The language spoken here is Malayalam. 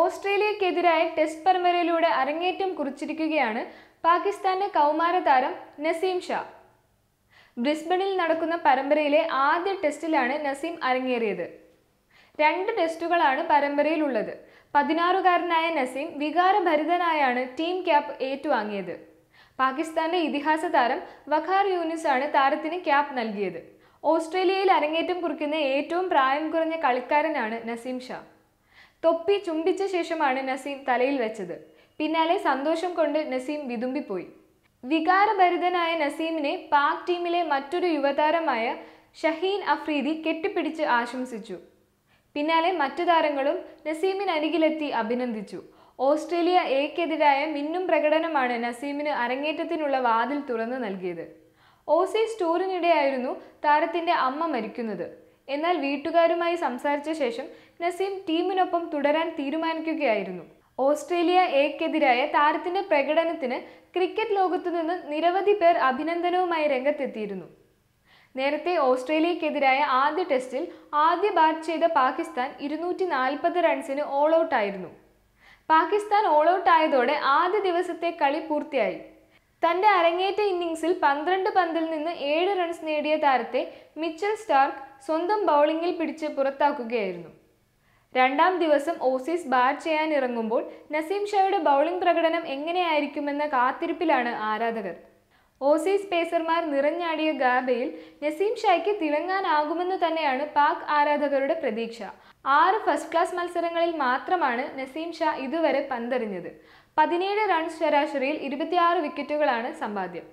ഓസ്ട്രേലിയക്കെതിരായ ടെസ്റ്റ് പരമ്പരയിലൂടെ അരങ്ങേറ്റം കുറിച്ചിരിക്കുകയാണ് പാകിസ്ഥാന്റെ കൗമാര താരം നസീം ഷാ ബ്രിസ്ബണിൽ നടക്കുന്ന പരമ്പരയിലെ ആദ്യ ടെസ്റ്റിലാണ് നസീം അരങ്ങേറിയത് രണ്ട് ടെസ്റ്റുകളാണ് പരമ്പരയിലുള്ളത് പതിനാറുകാരനായ നസീം വികാരഭരിതനായാണ് ടീം ക്യാപ്പ് ഏറ്റുവാങ്ങിയത് പാകിസ്ഥാന്റെ ഇതിഹാസ താരം വഖാർ യൂനിസ് ആണ് താരത്തിന് ക്യാപ് നൽകിയത് ഓസ്ട്രേലിയയിൽ അരങ്ങേറ്റം കുറിക്കുന്ന ഏറ്റവും പ്രായം കുറഞ്ഞ കളിക്കാരനാണ് നസീം ഷാ തൊപ്പി ചുംബിച്ച ശേഷമാണ് നസീം തലയിൽ വെച്ചത് പിന്നാലെ സന്തോഷം കൊണ്ട് നസീം വിതുമ്പിപ്പോയി വികാരഭരിതനായ നസീമിനെ പാക് ടീമിലെ മറ്റൊരു യുവതാരമായ ഷഹീൻ അഫ്രീദി കെട്ടിപ്പിടിച്ച് ആശംസിച്ചു പിന്നാലെ മറ്റു താരങ്ങളും നസീമിനരികിലെത്തി അഭിനന്ദിച്ചു ഓസ്ട്രേലിയ എക്കെതിരായ മിന്നും പ്രകടനമാണ് നസീമിന് അരങ്ങേറ്റത്തിനുള്ള വാതിൽ തുറന്നു നൽകിയത് ഓസീസ് ടൂറിനിടെയായിരുന്നു താരത്തിന്റെ അമ്മ മരിക്കുന്നത് എന്നാൽ വീട്ടുകാരുമായി സംസാരിച്ച ശേഷം നസീം ടീമിനൊപ്പം തുടരാൻ തീരുമാനിക്കുകയായിരുന്നു ഓസ്ട്രേലിയ എക്കെതിരായ താരത്തിന്റെ പ്രകടനത്തിന് ക്രിക്കറ്റ് ലോകത്തു നിന്ന് നിരവധി പേർ അഭിനന്ദനവുമായി രംഗത്തെത്തിയിരുന്നു നേരത്തെ ഓസ്ട്രേലിയക്കെതിരായ ആദ്യ ടെസ്റ്റിൽ ആദ്യ ബാറ്റ് ചെയ്ത പാകിസ്ഥാൻ ഇരുന്നൂറ്റി നാൽപ്പത് റൺസിന് ഓൾ ഔട്ടായിരുന്നു പാകിസ്ഥാൻ ഓൾ ഔട്ടായതോടെ ആദ്യ ദിവസത്തെ കളി പൂർത്തിയായി തന്റെ അരങ്ങേറ്റ ഇന്നിംഗ്സിൽ പന്ത്രണ്ട് പന്തിൽ നിന്ന് ഏഴ് റൺസ് നേടിയ താരത്തെ മിച്ചൽ സ്റ്റാർക്ക് സ്വന്തം ബൗളിംഗിൽ പിടിച്ച് പുറത്താക്കുകയായിരുന്നു രണ്ടാം ദിവസം ഓസീസ് ബാറ്റ് ചെയ്യാൻ ഇറങ്ങുമ്പോൾ നസീം ഷായുടെ ബൗളിംഗ് പ്രകടനം എങ്ങനെയായിരിക്കുമെന്ന കാത്തിരിപ്പിലാണ് ആരാധകർ ഓസീസ് പേസർമാർ നിറഞ്ഞാടിയ ഗാബയിൽ നസീം ഷായ്ക്ക് തിളങ്ങാനാകുമെന്ന് തന്നെയാണ് പാക് ആരാധകരുടെ പ്രതീക്ഷ ആറ് ഫസ്റ്റ് ക്ലാസ് മത്സരങ്ങളിൽ മാത്രമാണ് നസീം ഷാ ഇതുവരെ പന്തെറിഞ്ഞത് പതിനേഴ് റൺസ് ശരാശരിയിൽ ഇരുപത്തിയാറ് വിക്കറ്റുകളാണ് സമ്പാദ്യം